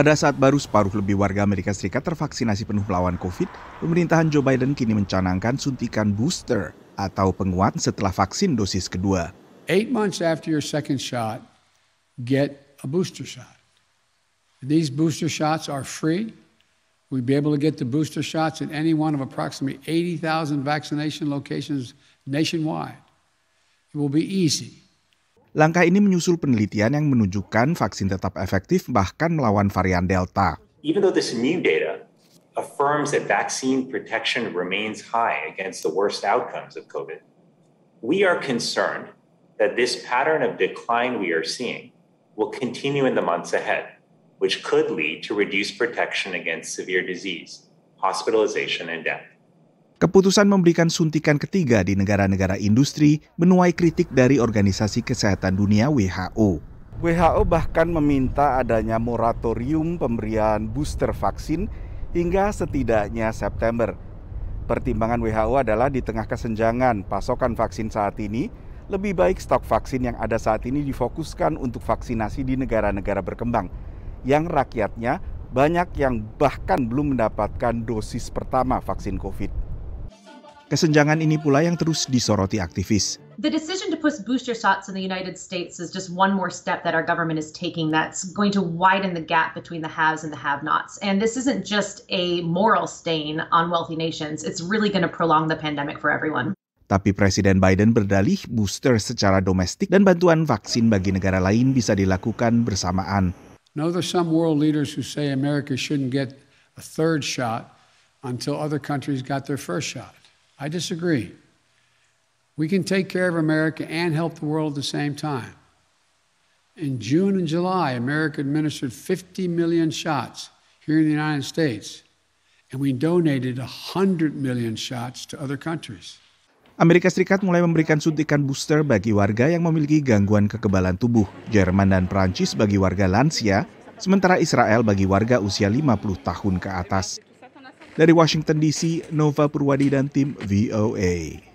Pada saat baru separuh lebih warga Amerika Serikat tervaksinasi penuh melawan COVID, pemerintahan Joe Biden kini mencanangkan suntikan booster atau penguat setelah vaksin dosis kedua. Eight months after your second shot, get a booster shot. These booster shots are free. We'll be able to get the booster shots at any one of approximately 80,000 vaccination locations nationwide. It will be easy. Langkah ini menyusul penelitian yang menunjukkan vaksin tetap efektif bahkan melawan varian Delta. Even though this new data affirms that vaccine protection remains high against the worst outcomes of COVID, we are concerned that this pattern of decline we are seeing will continue in the months ahead, which could lead to reduced protection against severe disease, hospitalization, and death. Keputusan memberikan suntikan ketiga di negara-negara industri menuai kritik dari Organisasi Kesehatan Dunia WHO. WHO bahkan meminta adanya moratorium pemberian booster vaksin hingga setidaknya September. Pertimbangan WHO adalah di tengah kesenjangan pasokan vaksin saat ini, lebih baik stok vaksin yang ada saat ini difokuskan untuk vaksinasi di negara-negara berkembang, yang rakyatnya banyak yang bahkan belum mendapatkan dosis pertama vaksin COVID. Kesenjangan ini pula yang terus disoroti aktivis. The decision to push booster shots in the United States is just one more step that our government is taking that's going to widen the gap between the haves and the have-nots. And this isn't just a moral stain on wealthy nations, it's really going to prolong the pandemic for everyone. Tapi Presiden Biden berdalih booster secara domestik dan bantuan vaksin bagi negara lain bisa dilakukan bersamaan. No, there's some world leaders who say America shouldn't get a third shot until other countries got their first shot. I disagree. We can take care of America and help the world at the same time. In June and July, America administered 50 million shots here in the United States, and we donated 100 million shots to other countries. Amerika Serikat mulai memberikan suntikan booster bagi warga yang memiliki gangguan kekebalan tubuh, Jerman dan Prancis bagi warga lansia, sementara Israel bagi warga usia 50 tahun ke atas. Dari Washington DC, Nova Purwadi dan tim VOA.